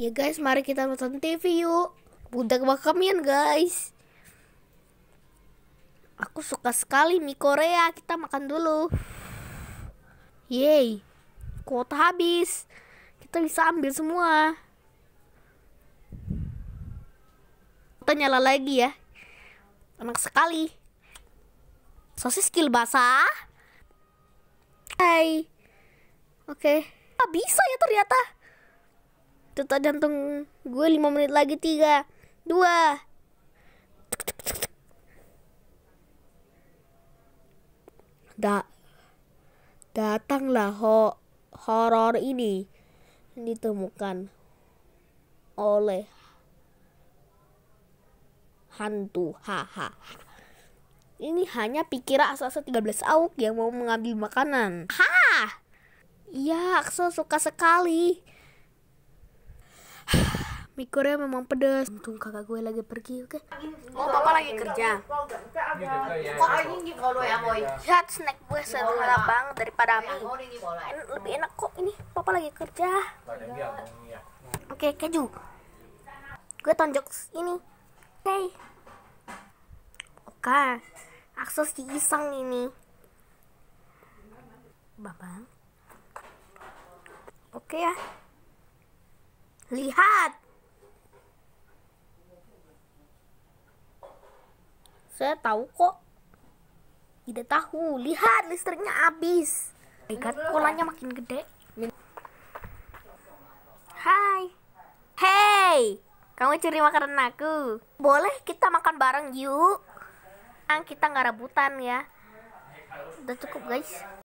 Ya guys, mari kita nonton TV yuk. Bunda bakamian guys. Aku suka sekali mie Korea. Kita makan dulu. Yeay. Kuota habis. Kita bisa ambil semua. Kita nyala lagi ya. Enak sekali. Sosis skill basah. Hai. Oke. Okay. Ah, bisa ya ternyata detak jantung gue 5 menit lagi 3 2 da datanglah ho horor ini ditemukan oleh hantu haha ini hanya asa tiga 13 auk yang mau mengambil makanan ha iya Aksa suka sekali mie Korea ya, memang pedas. Untung kakak gue lagi pergi, oke? Okay? Oh, papa lagi kerja. Lihat snack gue sederhana banget daripada mie. En lebih enak kok ini, papa lagi kerja. Oke, okay, keju. Gue tonjok ini. Oke. Okay. Oke. Akses di isang ini. bapak. Oke okay, ya. Lihat. Saya tahu kok. Tidak tahu. Lihat listriknya habis. Ikat kolanya makin gede. Hai. Hey, kamu curi makanan aku. Boleh kita makan bareng yuk. Ang kita nggak rebutan ya. Udah cukup guys.